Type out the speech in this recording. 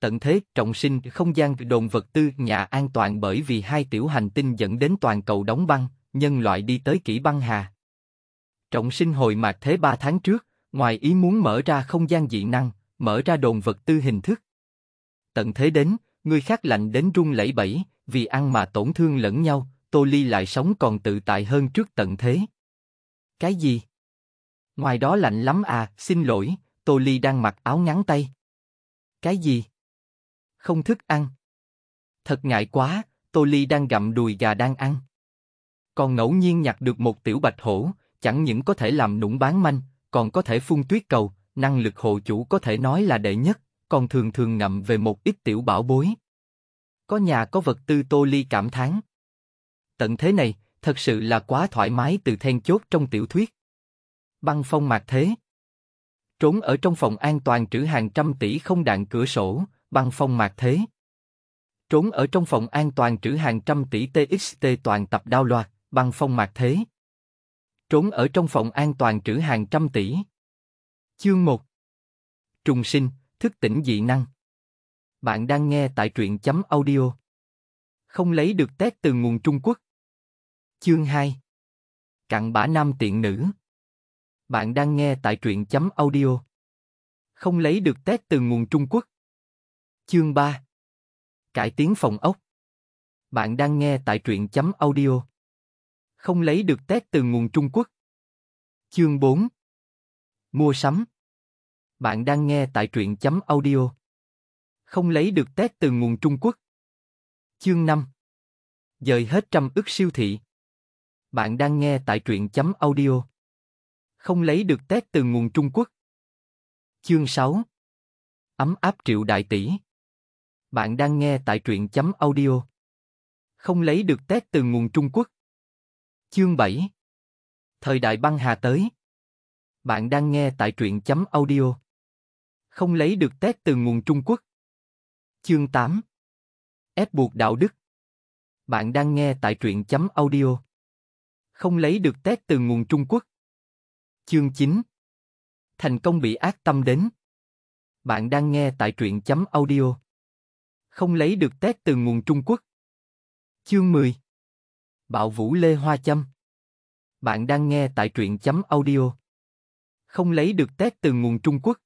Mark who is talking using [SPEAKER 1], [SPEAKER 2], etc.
[SPEAKER 1] tận thế, trọng sinh, không gian đồn vật tư, nhà an toàn bởi vì hai tiểu hành tinh dẫn đến toàn cầu đóng băng, nhân loại đi tới kỷ băng hà. Trọng sinh hồi mạc thế ba tháng trước, ngoài ý muốn mở ra không gian dị năng, mở ra đồn vật tư hình thức. Tận thế đến, người khác lạnh đến run lẩy bẩy, vì ăn mà tổn thương lẫn nhau, Tô Ly lại sống còn tự tại hơn trước tận thế. Cái gì? Ngoài đó lạnh lắm à, xin lỗi, Tô Ly đang mặc áo ngắn tay. Cái gì? không thức ăn. Thật ngại quá, Tô Ly đang gặm đùi gà đang ăn. Còn ngẫu nhiên nhặt được một tiểu bạch hổ, chẳng những có thể làm nũng bán manh, còn có thể phun tuyết cầu, năng lực hộ chủ có thể nói là đệ nhất, còn thường thường ngậm về một ít tiểu bảo bối. Có nhà có vật tư Tô Ly cảm thán. Tận thế này, thật sự là quá thoải mái từ then chốt trong tiểu thuyết. Băng phong mạc thế. Trốn ở trong phòng an toàn trữ hàng trăm tỷ không đạn cửa sổ, băng phong mạc thế. Trốn ở trong phòng an toàn trữ hàng trăm tỷ TXT toàn tập đao loạt, băng phong mạc thế. Trốn ở trong phòng an toàn trữ hàng trăm tỷ. Chương 1 Trùng sinh, thức tỉnh dị năng. Bạn đang nghe tại truyện chấm audio. Không lấy được tét từ nguồn Trung Quốc. Chương 2 Cặn bã nam tiện nữ. Bạn đang nghe tại truyện chấm audio. Không lấy được tét từ nguồn Trung Quốc. Chương 3 Cải tiến phòng ốc Bạn đang nghe tại truyện chấm audio Không lấy được test từ nguồn Trung Quốc Chương 4 Mua sắm Bạn đang nghe tại truyện chấm audio Không lấy được test từ nguồn Trung Quốc Chương 5 Dời hết trăm ức siêu thị Bạn đang nghe tại truyện chấm audio Không lấy được test từ nguồn Trung Quốc Chương 6 Ấm áp triệu đại tỷ bạn đang nghe tại truyện chấm audio. Không lấy được tét từ nguồn Trung Quốc. Chương 7 Thời đại băng hà tới. Bạn đang nghe tại truyện chấm audio. Không lấy được tét từ nguồn Trung Quốc. Chương 8 Ép buộc đạo đức. Bạn đang nghe tại truyện chấm audio. Không lấy được tét từ nguồn Trung Quốc. Chương 9 Thành công bị ác tâm đến. Bạn đang nghe tại truyện chấm audio không lấy được tét từ nguồn Trung Quốc. Chương 10 Bạo Vũ Lê Hoa Châm Bạn đang nghe tại truyện chấm audio. Không lấy được tét từ nguồn Trung Quốc.